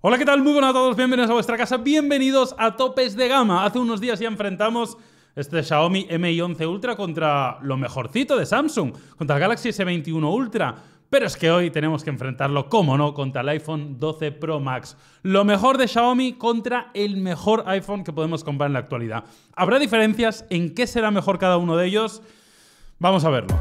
Hola, ¿qué tal? Muy buenas a todos, bienvenidos a vuestra casa, bienvenidos a Topes de Gama. Hace unos días ya enfrentamos este Xiaomi Mi 11 Ultra contra lo mejorcito de Samsung, contra el Galaxy S21 Ultra. Pero es que hoy tenemos que enfrentarlo, como no, contra el iPhone 12 Pro Max. Lo mejor de Xiaomi contra el mejor iPhone que podemos comprar en la actualidad. ¿Habrá diferencias en qué será mejor cada uno de ellos? Vamos a verlo.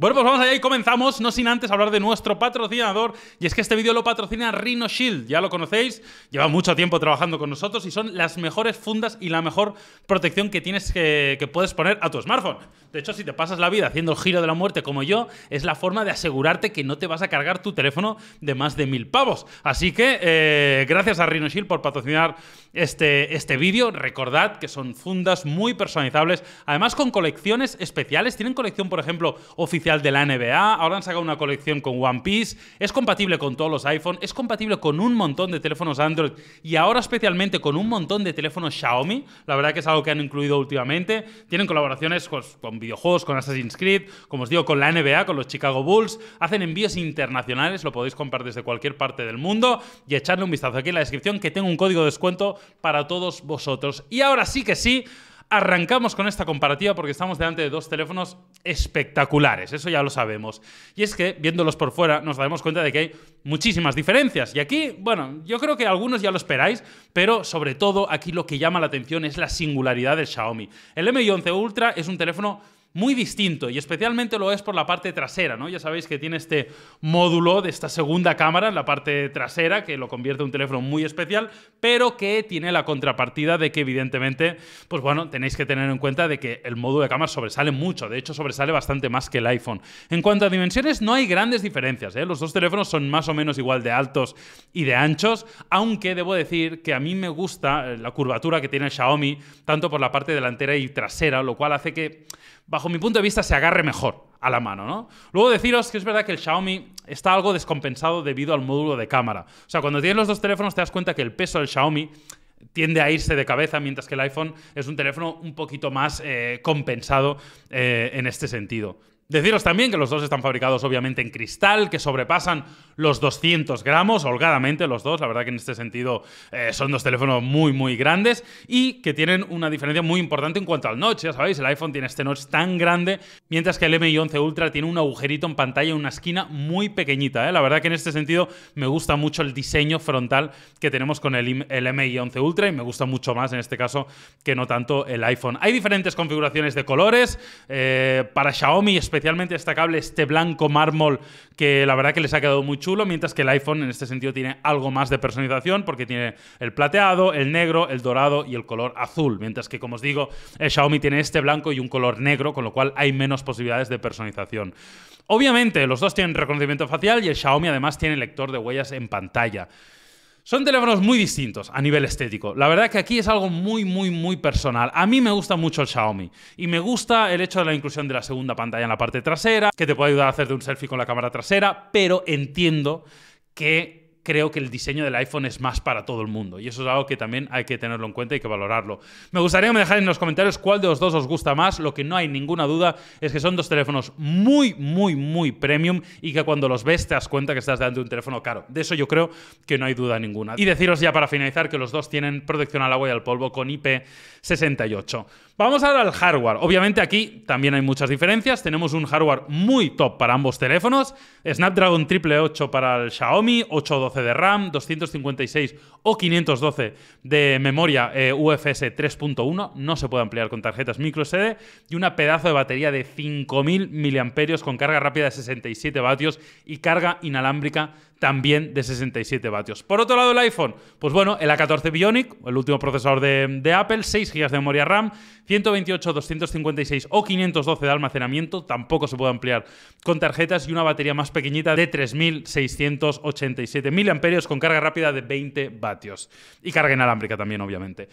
Bueno, pues vamos allá y comenzamos, no sin antes hablar de nuestro patrocinador, y es que este vídeo lo patrocina Rhino Shield, ya lo conocéis, lleva mucho tiempo trabajando con nosotros y son las mejores fundas y la mejor protección que tienes que, puedes poner a tu smartphone. De hecho, si te pasas la vida haciendo el giro de la muerte como yo, es la forma de asegurarte que no te vas a cargar tu teléfono de más de mil pavos. Así que eh, gracias a Rhino Shield por patrocinar este, este vídeo. Recordad que son fundas muy personalizables, además con colecciones especiales. Tienen colección, por ejemplo, oficial de la NBA, ahora han sacado una colección con One Piece, es compatible con todos los iPhone, es compatible con un montón de teléfonos Android y ahora especialmente con un montón de teléfonos Xiaomi, la verdad que es algo que han incluido últimamente, tienen colaboraciones con, pues, con videojuegos, con Assassin's Creed, como os digo, con la NBA, con los Chicago Bulls, hacen envíos internacionales, lo podéis comprar desde cualquier parte del mundo y echarle un vistazo aquí en la descripción que tengo un código de descuento para todos vosotros. Y ahora sí que sí, Arrancamos con esta comparativa porque estamos delante de dos teléfonos espectaculares, eso ya lo sabemos. Y es que, viéndolos por fuera, nos damos cuenta de que hay muchísimas diferencias. Y aquí, bueno, yo creo que algunos ya lo esperáis, pero sobre todo aquí lo que llama la atención es la singularidad de Xiaomi. El Mi 11 Ultra es un teléfono muy distinto y especialmente lo es por la parte trasera, ¿no? Ya sabéis que tiene este módulo de esta segunda cámara en la parte trasera que lo convierte en un teléfono muy especial, pero que tiene la contrapartida de que evidentemente, pues bueno, tenéis que tener en cuenta de que el módulo de cámara sobresale mucho, de hecho sobresale bastante más que el iPhone. En cuanto a dimensiones no hay grandes diferencias, ¿eh? Los dos teléfonos son más o menos igual de altos y de anchos, aunque debo decir que a mí me gusta eh, la curvatura que tiene Xiaomi tanto por la parte delantera y trasera, lo cual hace que bajo mi punto de vista, se agarre mejor a la mano, ¿no? Luego deciros que es verdad que el Xiaomi está algo descompensado debido al módulo de cámara. O sea, cuando tienes los dos teléfonos te das cuenta que el peso del Xiaomi tiende a irse de cabeza, mientras que el iPhone es un teléfono un poquito más eh, compensado eh, en este sentido. Deciros también que los dos están fabricados obviamente en cristal, que sobrepasan los 200 gramos, holgadamente los dos, la verdad que en este sentido eh, son dos teléfonos muy muy grandes y que tienen una diferencia muy importante en cuanto al notch, ya sabéis, el iPhone tiene este notch tan grande, mientras que el Mi 11 Ultra tiene un agujerito en pantalla, una esquina muy pequeñita, ¿eh? la verdad que en este sentido me gusta mucho el diseño frontal que tenemos con el, Mi 11 Ultra y me gusta mucho más en este caso que no tanto el iPhone. Hay diferentes configuraciones de colores, eh, para Xiaomi especialmente, especialmente destacable este blanco mármol que la verdad que les ha quedado muy chulo, mientras que el iPhone en este sentido tiene algo más de personalización porque tiene el plateado, el negro, el dorado y el color azul, mientras que como os digo, el eh, Xiaomi tiene este blanco y un color negro, con lo cual hay menos posibilidades de personalización. Obviamente, los dos tienen reconocimiento facial y el Xiaomi además tiene lector de huellas en pantalla. Son teléfonos muy distintos a nivel estético. La verdad que aquí es algo muy, muy, muy personal. A mí me gusta mucho el Xiaomi y me gusta el hecho de la inclusión de la segunda pantalla en la parte trasera, que te puede ayudar a hacerte un selfie con la cámara trasera, pero entiendo que creo que el diseño del iPhone es más para todo el mundo. Y eso es algo que también hay que tenerlo en cuenta y que valorarlo. Me gustaría que me dejáis en los comentarios cuál de los dos os gusta más. Lo que no hay ninguna duda es que son dos teléfonos muy, muy, muy premium y que cuando los ves te das cuenta que estás delante de un teléfono caro. De eso yo creo que no hay duda ninguna. Y deciros ya para finalizar que los dos tienen protección al agua y al polvo con IP68. Vamos ahora al hardware. Obviamente aquí también hay muchas diferencias. Tenemos un hardware muy top para ambos teléfonos. Snapdragon 888 para el Xiaomi, 812 de RAM, 256 o 512 de memoria eh, UFS 3.1, no se puede ampliar con tarjetas microSD, y una pedazo de batería de 5.000 mAh con carga rápida de 67 vatios y carga inalámbrica también de 67 vatios. Por otro lado, el iPhone, pues bueno, el A14 Bionic, el último procesador de, Apple, 6 GB de memoria RAM, 128, 256 o 512 de almacenamiento, tampoco se puede ampliar con tarjetas y una batería más pequeñita de 3.687 mAh con carga rápida de 20 vatios. Y carga inalámbrica también, obviamente.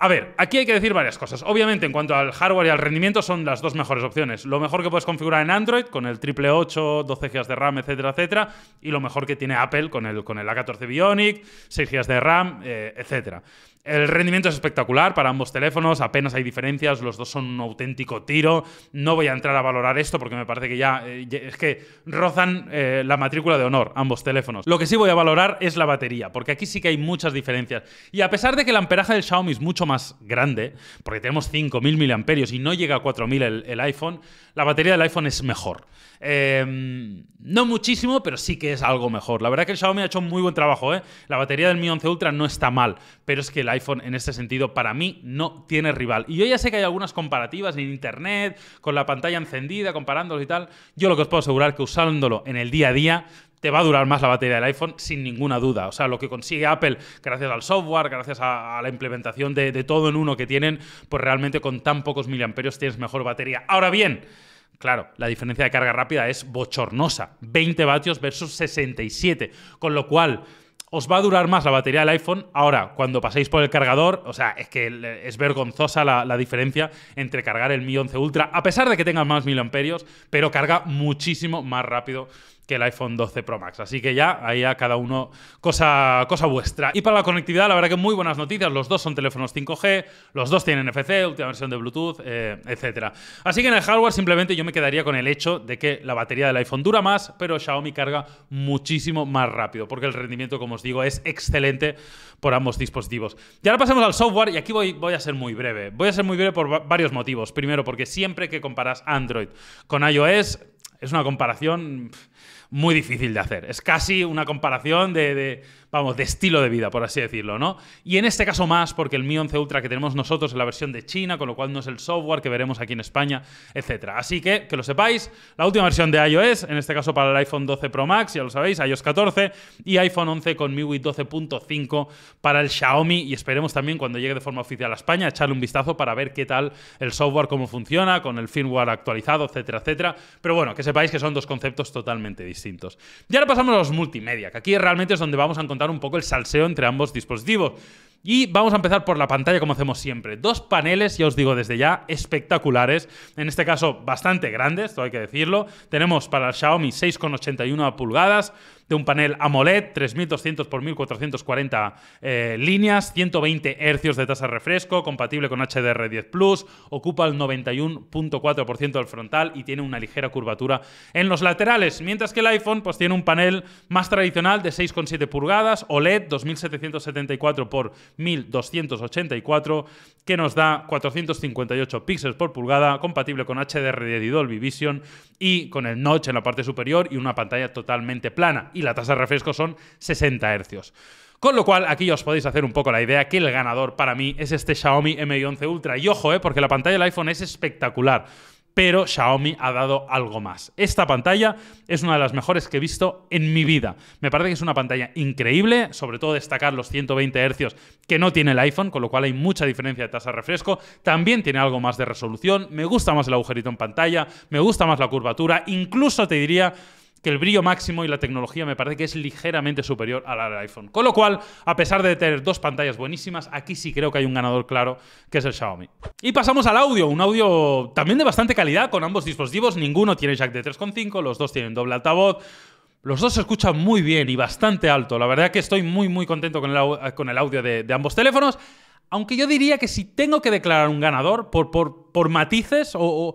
A ver, aquí hay que decir varias cosas. Obviamente, en cuanto al hardware y al rendimiento, son las dos mejores opciones. Lo mejor que puedes configurar en Android, con el 8, 12 GB de RAM, etcétera, etcétera. Y lo mejor que tiene Apple con el, con el A14 Bionic, 6 GB de RAM, eh, etcétera. El rendimiento es espectacular para ambos teléfonos, apenas hay diferencias, los dos son un auténtico tiro. No voy a entrar a valorar esto porque me parece que ya, eh, es que rozan eh, la matrícula de honor ambos teléfonos. Lo que sí voy a valorar es la batería, porque aquí sí que hay muchas diferencias. Y a pesar de que la amperaje del Xiaomi es mucho más grande, porque tenemos 5.000 mAh y no llega a 4.000 el, el, iPhone, la batería del iPhone es mejor. Em, no muchísimo, pero sí que es algo mejor. La verdad que el Xiaomi ha hecho un muy buen trabajo. ¿eh? La batería del Mi 11 Ultra no está mal, pero es que iPhone en este sentido para mí no tiene rival. Y yo ya sé que hay algunas comparativas en internet, con la pantalla encendida, comparándolos y tal. Yo lo que os puedo asegurar es que usándolo en el día a día te va a durar más la batería del iPhone sin ninguna duda. O sea, lo que consigue Apple gracias al software, gracias a, la implementación de, de, todo en uno que tienen, pues realmente con tan pocos miliamperios tienes mejor batería. Ahora bien, claro, la diferencia de carga rápida es bochornosa. 20 vatios versus 67. Con lo cual os va a durar más la batería del iPhone. Ahora, cuando paséis por el cargador, o sea, es que es vergonzosa la, diferencia entre cargar el Mi 11 Ultra, a pesar de que tenga más mil amperios, pero carga muchísimo más rápido que el iPhone 12 Pro Max. Así que ya, ahí a cada uno cosa, cosa vuestra. Y para la conectividad, la verdad que muy buenas noticias. Los dos son teléfonos 5G, los dos tienen NFC, última versión de Bluetooth, eh, etc. Así que en el hardware simplemente yo me quedaría con el hecho de que la batería del iPhone dura más, pero Xiaomi carga muchísimo más rápido, porque el rendimiento, como os digo, es excelente por ambos dispositivos. Y ahora pasemos al software, y aquí voy, a ser muy breve. Voy a ser muy breve por varios motivos. Primero, porque siempre que comparas Android con iOS, es una comparación muy difícil de hacer. Es casi una comparación de, vamos, de estilo de vida, por así decirlo, ¿no? Y en este caso más, porque el Mi 11 Ultra que tenemos nosotros es la versión de China, con lo cual no es el software que veremos aquí en España, etcétera, Así que, que lo sepáis, la última versión de iOS, en este caso para el iPhone 12 Pro Max, ya lo sabéis, iOS 14, y iPhone 11 con MIUI 12.5 para el Xiaomi, y esperemos también cuando llegue de forma oficial a España, echarle un vistazo para ver qué tal el software, cómo funciona, con el firmware actualizado, etcétera, etcétera. Pero bueno, que sepáis que son dos conceptos totalmente distintos. Y ahora pasamos a los multimedia, que aquí realmente es donde vamos a encontrar un poco el salseo entre ambos dispositivos. Y vamos a empezar por la pantalla como hacemos siempre. Dos paneles, ya os digo desde ya, espectaculares. En este caso, bastante grandes, todo hay que decirlo. Tenemos para el Xiaomi 6,81 pulgadas, de un panel AMOLED, 3200 x 1440 líneas, 120 Hz de tasa de refresco, compatible con HDR10 Plus, ocupa el 91.4% del frontal y tiene una ligera curvatura en los laterales, mientras que el iPhone pues, tiene un panel más tradicional de 6,7 pulgadas, OLED 2774 x 1284, que nos da 458 píxeles por pulgada, compatible con HDR10 y Dolby Vision y con el notch en la parte superior y una pantalla totalmente plana y la tasa de refresco son 60 hercios. Con lo cual, aquí os podéis hacer un poco la idea que el ganador para mí es este Xiaomi M11 Ultra. Y ojo, eh, porque la pantalla del iPhone es espectacular. Pero Xiaomi ha dado algo más. Esta pantalla es una de las mejores que he visto en mi vida. Me parece que es una pantalla increíble, sobre todo destacar los 120 Hz que no tiene el iPhone, con lo cual hay mucha diferencia de tasa de refresco. También tiene algo más de resolución, me gusta más el agujerito en pantalla, me gusta más la curvatura, incluso te diría que el brillo máximo y la tecnología me parece que es ligeramente superior a la del iPhone. Con lo cual, a pesar de tener dos pantallas buenísimas, aquí sí creo que hay un ganador claro, que es el Xiaomi. Y pasamos al audio, un audio también de bastante calidad con ambos dispositivos. Ninguno tiene jack de 3.5, los dos tienen doble altavoz. Los dos se escuchan muy bien y bastante alto. La verdad que estoy muy, muy contento con el, audio de, ambos teléfonos. Aunque yo diría que si tengo que declarar un ganador por, por, matices o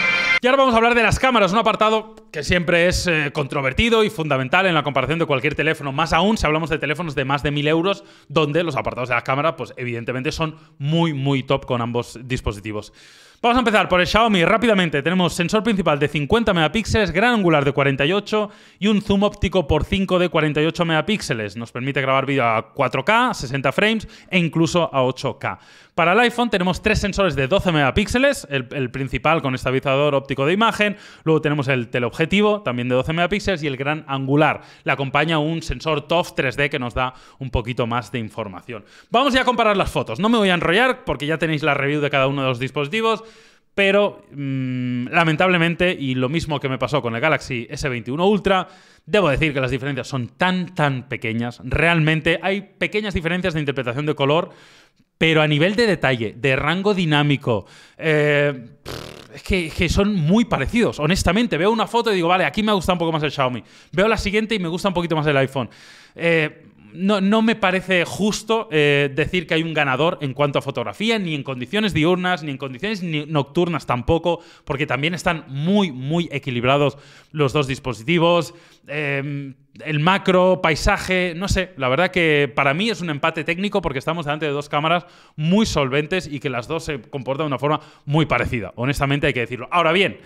Y ahora vamos a hablar de las cámaras, un apartado que siempre es eh, controvertido y fundamental en la comparación de cualquier teléfono, más aún si hablamos de teléfonos de más de 1000 euros, donde los apartados de las cámaras, pues evidentemente son muy, muy top con ambos dispositivos. Vamos a empezar por el Xiaomi rápidamente. Tenemos sensor principal de 50 megapíxeles, gran angular de 48 y un zoom óptico por 5 de 48 megapíxeles. Nos permite grabar vídeo a 4K, 60 frames e incluso a 8K. Para el iPhone tenemos tres sensores de 12 megapíxeles, el, principal con estabilizador óptico de imagen, luego tenemos el teleobjetivo también de 12 megapíxeles y el gran angular. Le acompaña un sensor TOF 3D que nos da un poquito más de información. Vamos ya a comparar las fotos. No me voy a enrollar porque ya tenéis la review de cada uno de los dispositivos pero mm, lamentablemente, y lo mismo que me pasó con el Galaxy S21 Ultra, debo decir que las diferencias son tan, tan pequeñas. Realmente hay pequeñas diferencias de interpretación de color, pero a nivel de detalle, de rango dinámico, eh, es que, son muy parecidos, honestamente. Veo una foto y digo, vale, aquí me gusta un poco más el Xiaomi. Veo la siguiente y me gusta un poquito más el iPhone. Eh, no, me parece justo eh, decir que hay un ganador en cuanto a fotografía, ni en condiciones diurnas, ni en condiciones nocturnas tampoco, porque también están muy, muy equilibrados los dos dispositivos. Em, el macro, paisaje, no sé, la verdad que para mí es un empate técnico porque estamos delante de dos cámaras muy solventes y que las dos se comportan de una forma muy parecida, honestamente hay que decirlo. Ahora bien,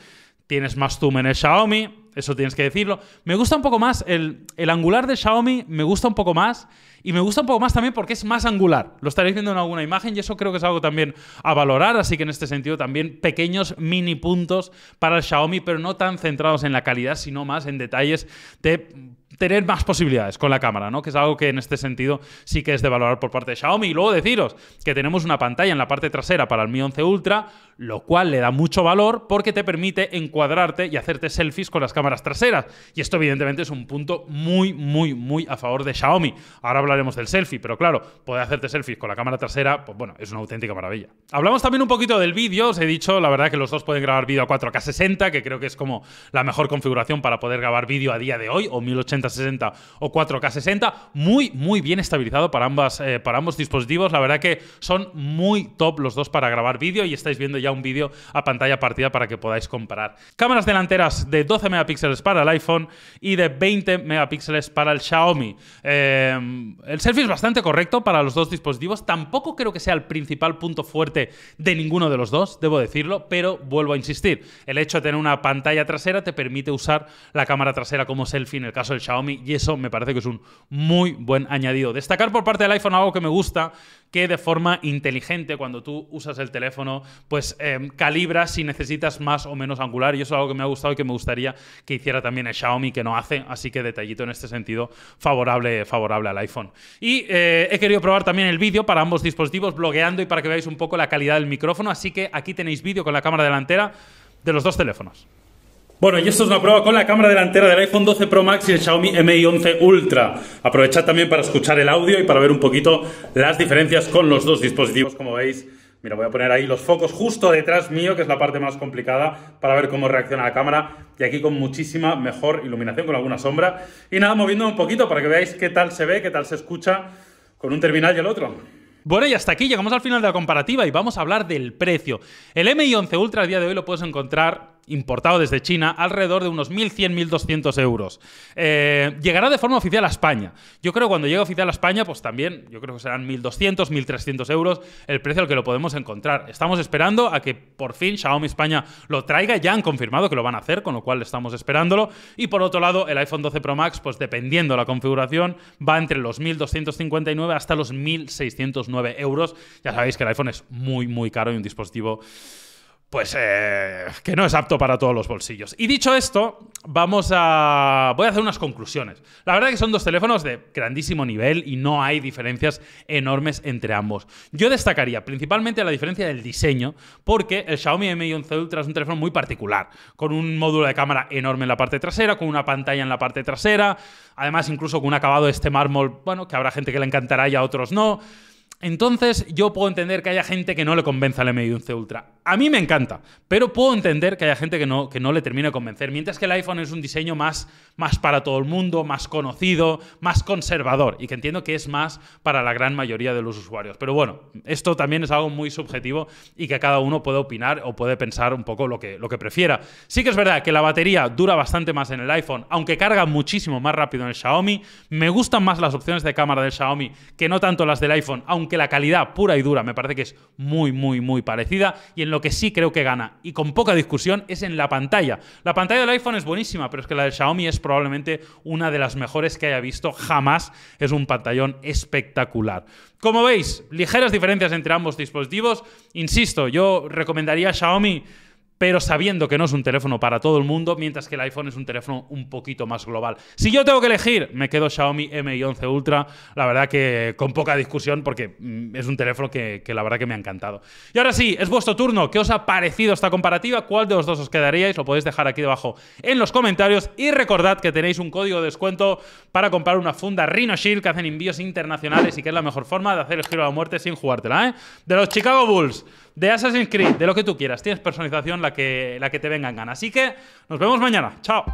tienes más zoom en el Xiaomi, eso tienes que decirlo. Me gusta un poco más el, el, angular de Xiaomi, me gusta un poco más. Y me gusta un poco más también porque es más angular. Lo estaréis viendo en alguna imagen y eso creo que es algo también a valorar. Así que en este sentido también pequeños mini puntos para el Xiaomi, pero no tan centrados en la calidad, sino más en detalles de tener más posibilidades con la cámara, ¿no? Que es algo que en este sentido sí que es de valorar por parte de Xiaomi. Y luego deciros que tenemos una pantalla en la parte trasera para el Mi 11 Ultra, lo cual le da mucho valor porque te permite encuadrarte y hacerte selfies con las cámaras traseras. Y esto evidentemente es un punto muy, muy, muy a favor de Xiaomi. Ahora hablaremos del selfie, pero claro, poder hacerte selfies con la cámara trasera, pues bueno, es una auténtica maravilla. Hablamos también un poquito del vídeo, os he dicho, la verdad que los dos pueden grabar vídeo a 4K 60, que creo que es como la mejor configuración para poder grabar vídeo a día de hoy, o 1080 60 o 4K 60, muy, muy bien estabilizado para, ambas, eh, para ambos dispositivos. La verdad que son muy top los dos para grabar vídeo y estáis viendo ya un vídeo a pantalla partida para que podáis comparar. Cámaras delanteras de 12 megapíxeles para el iPhone y de 20 megapíxeles para el Xiaomi. Eh, el selfie es bastante correcto para los dos dispositivos. Tampoco creo que sea el principal punto fuerte de ninguno de los dos, debo decirlo, pero vuelvo a insistir. El hecho de tener una pantalla trasera te permite usar la cámara trasera como selfie en el caso del Xiaomi y eso me parece que es un muy buen añadido. Destacar por parte del iPhone algo que me gusta, que de forma inteligente cuando tú usas el teléfono, pues em, calibras si necesitas más o menos angular y eso es algo que me ha gustado y que me gustaría que hiciera también el Xiaomi, que no hace, así que detallito en este sentido favorable, favorable al iPhone. Y eh, he querido probar también el vídeo para ambos dispositivos, blogueando y para que veáis un poco la calidad del micrófono, así que aquí tenéis vídeo con la cámara delantera de los dos teléfonos. Bueno, y esto es una prueba con la cámara delantera del iPhone 12 Pro Max y el Xiaomi Mi 11 Ultra. Aprovechad también para escuchar el audio y para ver un poquito las diferencias con los dos dispositivos, como veis. Mira, voy a poner ahí los focos justo detrás mío, que es la parte más complicada, para ver cómo reacciona la cámara. Y aquí con muchísima mejor iluminación, con alguna sombra. Y nada, moviéndome un poquito para que veáis qué tal se ve, qué tal se escucha con un terminal y el otro. Bueno, y hasta aquí llegamos al final de la comparativa y vamos a hablar del precio. El Mi 11 Ultra a día de hoy lo puedes encontrar importado desde China, alrededor de unos 1.100-1.200 euros. Eh, llegará de forma oficial a España. Yo creo que cuando llegue oficial a España, pues también, yo creo que serán 1.200, 1.300 euros el precio al que lo podemos encontrar. Estamos esperando a que por fin Xiaomi España lo traiga, ya han confirmado que lo van a hacer, con lo cual estamos esperándolo. Y por otro lado, el iPhone 12 Pro Max, pues dependiendo la configuración, va entre los 1.259 hasta los 1.609 euros. Ya sabéis que el iPhone es muy, muy caro y un dispositivo pues eh, que no es apto para todos los bolsillos. Y dicho esto, vamos a... Voy a hacer unas conclusiones. La verdad es que son dos teléfonos de grandísimo nivel y no hay diferencias enormes entre ambos. Yo destacaría principalmente la diferencia del diseño, porque el Xiaomi Mi11 Ultra es un teléfono muy particular, con un módulo de cámara enorme en la parte trasera, con una pantalla en la parte trasera, además incluso con un acabado de este mármol, bueno, que habrá gente que le encantará y a otros no. Entonces yo puedo entender que haya gente que no le convenza el M11 Ultra a mí me encanta, pero puedo entender que haya gente que no, que no le termine de convencer, mientras que el iPhone es un diseño más, más para todo el mundo, más conocido, más conservador, y que entiendo que es más para la gran mayoría de los usuarios. Pero bueno, esto también es algo muy subjetivo y que cada uno puede opinar o puede pensar un poco lo que, lo que prefiera. Sí que es verdad que la batería dura bastante más en el iPhone, aunque carga muchísimo más rápido en el Xiaomi. Me gustan más las opciones de cámara del Xiaomi que no tanto las del iPhone, aunque la calidad pura y dura me parece que es muy, muy, muy parecida. Y en lo que sí creo que gana, y con poca discusión, es en la pantalla. La pantalla del iPhone es buenísima, pero es que la de Xiaomi es probablemente una de las mejores que haya visto jamás. Es un pantallón espectacular. Como veis, ligeras diferencias entre ambos dispositivos. Insisto, yo recomendaría a Xiaomi pero sabiendo que no es un teléfono para todo el mundo, mientras que el iPhone es un teléfono un poquito más global. Si yo tengo que elegir, me quedo Xiaomi Mi11 Ultra, la verdad que con poca discusión, porque mm, es un teléfono que, la verdad que me ha encantado. Y ahora sí, es vuestro turno. ¿Qué os ha parecido esta comparativa? ¿Cuál de los dos os quedaríais? Lo podéis dejar aquí debajo en los comentarios. Y recordad que tenéis un código de descuento para comprar una funda Rhino Shield que hacen envíos internacionales y que es la mejor forma de hacer el giro a la muerte sin jugártela, ¿eh? De los Chicago Bulls de Assassin's Creed, de lo que tú quieras. Tienes personalización la que, la que te venga en gana. Así que nos vemos mañana. Chao.